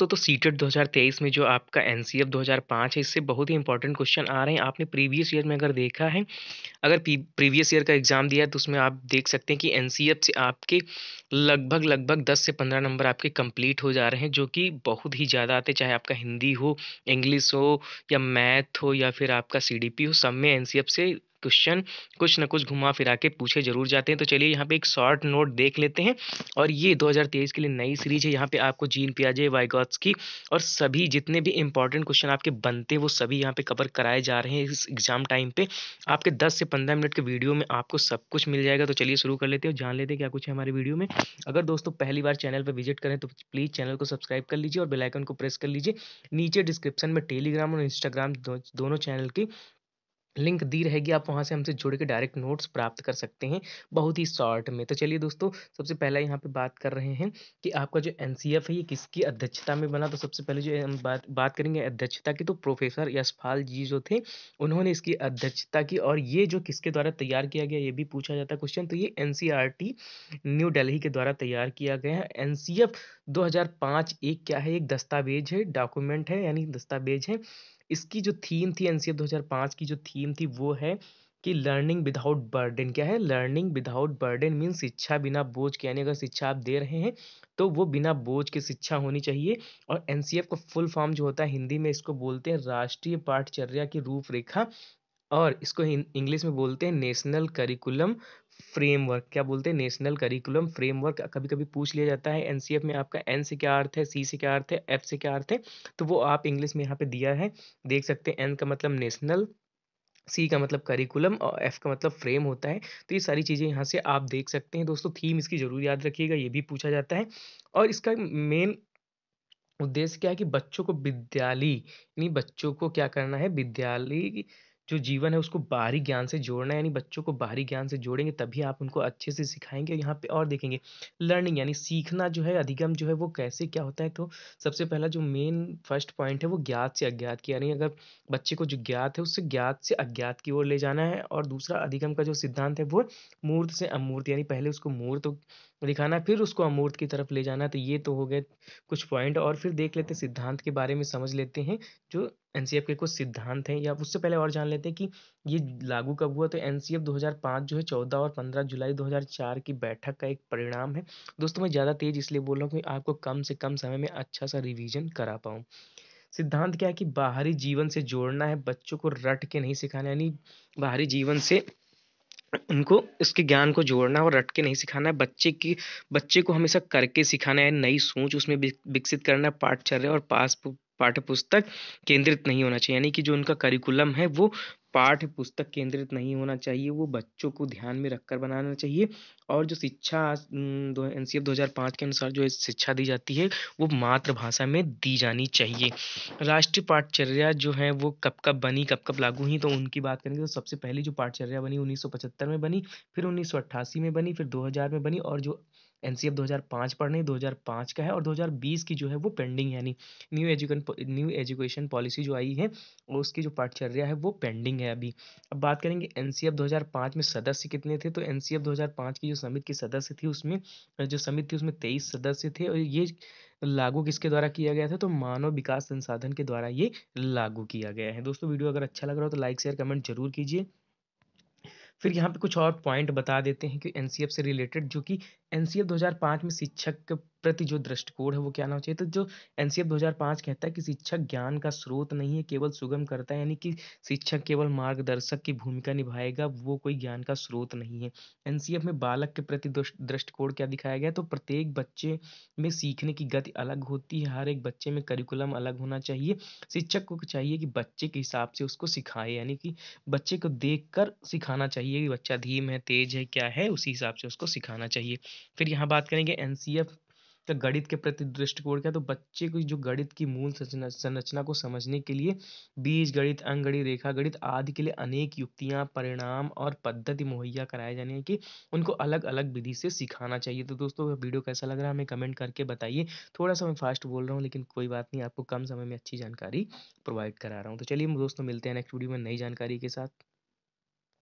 दोस्तों तो, तो, तो e सीटेट 2023 में जो आपका एन 2005 है इससे बहुत ही इंपॉर्टेंट क्वेश्चन आ रहे हैं आपने प्रीवियस ईयर में अगर देखा है अगर प्रीवियस ईयर का एग्जाम दिया है तो उसमें आप देख सकते हैं कि एन से आपके लगभग लगभग 10 से 15 नंबर आपके कंप्लीट हो जा रहे हैं जो कि बहुत ही ज़्यादा आते चाहे आपका हिंदी हो इंग्लिश हो या मैथ हो या फिर आपका सी हो सब में एन से क्वेश्चन कुछ ना कुछ घुमा फिरा के पूछे जरूर जाते हैं तो चलिए यहाँ पे एक शॉर्ट नोट देख लेते हैं और ये 2023 के लिए नई सीरीज है यहाँ पे आपको जीन पियाजे वाइगॉट्स की और सभी जितने भी इंपॉर्टेंट क्वेश्चन आपके बनते वो सभी यहाँ पे कवर कराए जा रहे हैं इस एग्जाम टाइम पे आपके दस से पंद्रह मिनट के वीडियो में आपको सब कुछ मिल जाएगा तो चलिए शुरू कर लेते हैं जान लेते हैं क्या कुछ है हमारे वीडियो में अगर दोस्तों पहली बार चैनल पर विजिट करें तो प्लीज़ चैनल को सब्सक्राइब कर लीजिए और बेलाइकन को प्रेस कर लीजिए नीचे डिस्क्रिप्शन में टेलीग्राम और इंस्टाग्राम दोनों चैनल की लिंक दी रहेगी आप वहाँ से हमसे जुड़ के डायरेक्ट नोट्स प्राप्त कर सकते हैं बहुत ही शॉर्ट में तो चलिए दोस्तों सबसे पहला यहाँ पे बात कर रहे हैं कि आपका जो एन है ये किसकी अध्यक्षता में बना तो सबसे पहले जो हम बात बात करेंगे अध्यक्षता की तो प्रोफेसर यशपाल जी जो थे उन्होंने इसकी अध्यक्षता की और ये जो किसके द्वारा तैयार किया गया ये भी पूछा जाता क्वेश्चन तो ये एन न्यू डेल्ही के द्वारा तैयार किया गया है एन सी एक क्या है एक दस्तावेज है डॉक्यूमेंट है यानी दस्तावेज है इसकी जो थीम थी एन 2005 की जो थीम थी वो है कि लर्निंग विदाउट बर्डन क्या है लर्निंग विदाउट बर्डन मीन्स शिक्षा बिना बोझ के यानी अगर शिक्षा आप दे रहे हैं तो वो बिना बोझ के शिक्षा होनी चाहिए और एन का फुल फॉर्म जो होता है हिंदी में इसको बोलते हैं राष्ट्रीय पाठचर्या की रूपरेखा और इसको इंग्लिश में बोलते हैं नेशनल करिकुलम फ्रेमवर्क क्या बोलते हैं नेशनल करिकुलम फ्रेमवर्क कभी कभी पूछ लिया जाता है एनसीएफ में आपका एन से क्या अर्थ है सी से क्या अर्थ है एफ से क्या अर्थ है तो वो आप इंग्लिश में यहाँ पे दिया है देख सकते हैं एन का मतलब नेशनल सी का मतलब करिकुलम और एफ का मतलब फ्रेम होता है तो ये सारी चीज़ें यहाँ से आप देख सकते हैं दोस्तों थीम इसकी ज़रूर याद रखिएगा ये भी पूछा जाता है और इसका मेन उद्देश्य क्या है कि बच्चों को विद्यालय यानी बच्चों को क्या करना है विद्यालय जो जीवन है उसको बाहरी ज्ञान से जोड़ना है, यानी बच्चों को बाहरी ज्ञान से जोड़ेंगे तभी आप उनको अच्छे से सिखाएंगे और यहाँ पे और देखेंगे लर्निंग यानी सीखना जो है अधिगम जो है वो कैसे क्या होता है तो सबसे पहला जो मेन फर्स्ट पॉइंट है वो ज्ञात से अज्ञात की यानी अगर बच्चे को जो ज्ञात है उससे ज्ञात से अज्ञात की ओर ले जाना है और दूसरा अधिगम का जो सिद्धांत है वो मूर्त से अमूर्त यानी पहले उसको मूर्त तो दिखाना फिर उसको अमूर्त की तरफ ले जाना तो ये तो हो गए कुछ पॉइंट और फिर देख लेते हैं सिद्धांत के बारे में समझ लेते हैं जो एन के कुछ सिद्धांत हैं या उससे पहले और जान लेते हैं कि ये लागू कब हुआ तो एन 2005 जो है 14 और 15 जुलाई 2004 की बैठक का एक परिणाम है दोस्तों मैं ज़्यादा तेज इसलिए बोल रहा हूँ कि आपको कम से कम समय में अच्छा सा रिविजन करा पाऊँ सिद्धांत क्या है कि बाहरी जीवन से जोड़ना है बच्चों को रट के नहीं सिखाना यानी बाहरी जीवन से उनको इसके ज्ञान को जोड़ना और रट के नहीं सिखाना है बच्चे की बच्चे को हमेशा करके सिखाना है नई सोच उसमें विकसित करना है पाठचर्या और पास पाठ्य पुस्तक केंद्रित नहीं होना चाहिए यानी कि जो उनका करिकुलम है वो पाठ्य पुस्तक केंद्रित नहीं होना चाहिए वो बच्चों को ध्यान में रखकर बनाना चाहिए और जो शिक्षा एन सी के अनुसार जो शिक्षा दी जाती है वो मातृभाषा में दी जानी चाहिए राष्ट्रीय पाठचर्या जो है वो कब कब बनी कब कब लागू हुई तो उनकी बात करेंगे तो सबसे पहली जो पाठचर्या बनी उन्नीस में बनी फिर उन्नीस में बनी फिर दो में बनी और जो एन 2005 पर नहीं पाँच का है और बीस की जो है वो पेंडिंग यानी new education new education policy जो आई है उसकी जो पाठचर्या है वो पेंडिंग है अभी अब बात करेंगे एन पाँच में सदस्य कितने थे तो एन पाँच की जो समिति की सदस्य थी उसमें जो समिति थी उसमें तेईस सदस्य थे और ये लागू किसके द्वारा किया गया था तो मानव विकास संसाधन के द्वारा ये लागू किया गया है दोस्तों वीडियो अगर अच्छा लग रहा हो तो लाइक शेयर कमेंट जरूर कीजिए फिर यहाँ पे कुछ और पॉइंट बता देते हैं कि एन से रिलेटेड जो कि एन 2005 में शिक्षक के प्रति जो दृष्टिकोण है वो क्या ना चाहिए तो जो एन 2005 कहता है कि शिक्षक ज्ञान का स्रोत नहीं है केवल सुगम करता है यानी कि शिक्षक केवल मार्गदर्शक की भूमिका निभाएगा वो कोई ज्ञान का स्रोत नहीं है एन में बालक के प्रति दृष्टिकोण क्या दिखाया गया तो प्रत्येक बच्चे में सीखने की गति अलग होती है हर एक बच्चे में करिकुलम अलग होना चाहिए शिक्षक को चाहिए कि बच्चे के हिसाब से उसको सिखाए यानी कि बच्चे को देख सिखाना चाहिए चाहिए कि बच्चा धीम है तेज है क्या है उसी हिसाब से उसको सिखाना चाहिए फिर यहाँ बात करेंगे एन तो गणित के प्रति दृष्टिकोण क्या तो बच्चे को जो गणित की मूल संरचना संरचना को समझने के लिए बीज गणित अंगणित रेखा गणित आदि के लिए अनेक युक्तियां परिणाम और पद्धति मुहैया कराए जाने की उनको अलग अलग विधि से सिखाना चाहिए तो दोस्तों वीडियो कैसा लग रहा है हमें कमेंट करके बताइए थोड़ा सा मैं फास्ट बोल रहा हूँ लेकिन कोई बात नहीं आपको कम समय में अच्छी जानकारी प्रोवाइड करा रहा हूँ तो चलिए दोस्तों मिलते हैं नेक्स्ट वीडियो में नई जानकारी के साथ